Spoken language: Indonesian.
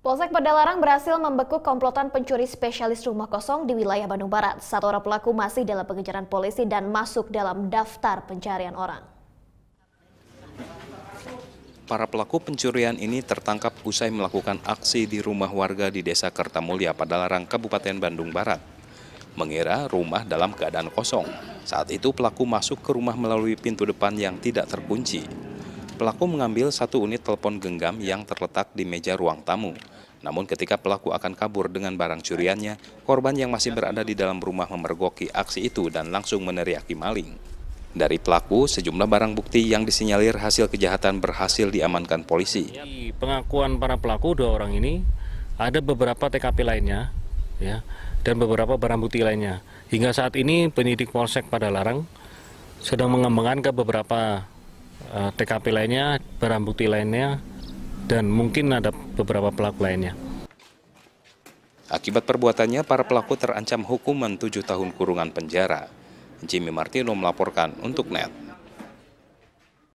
Polsek Padalarang berhasil membekuk komplotan pencuri spesialis rumah kosong di wilayah Bandung Barat. Satu orang pelaku masih dalam pengejaran polisi dan masuk dalam daftar pencarian orang. Para pelaku pencurian ini tertangkap usai melakukan aksi di rumah warga di Desa Kertamulya, Padalarang, Kabupaten Bandung Barat. Mengira rumah dalam keadaan kosong. Saat itu pelaku masuk ke rumah melalui pintu depan yang tidak terkunci. Pelaku mengambil satu unit telepon genggam yang terletak di meja ruang tamu. Namun ketika pelaku akan kabur dengan barang curiannya, korban yang masih berada di dalam rumah memergoki aksi itu dan langsung meneriaki maling. Dari pelaku, sejumlah barang bukti yang disinyalir hasil kejahatan berhasil diamankan polisi. pengakuan para pelaku dua orang ini, ada beberapa TKP lainnya, ya, dan beberapa barang bukti lainnya. Hingga saat ini penyidik Polsek Padalarang sedang mengembangkan ke beberapa Eh, TKP lainnya, barang bukti lainnya, dan mungkin ada beberapa pelaku lainnya. Akibat perbuatannya, para pelaku terancam hukuman tujuh tahun kurungan penjara. Jimmy Martino melaporkan untuk NET.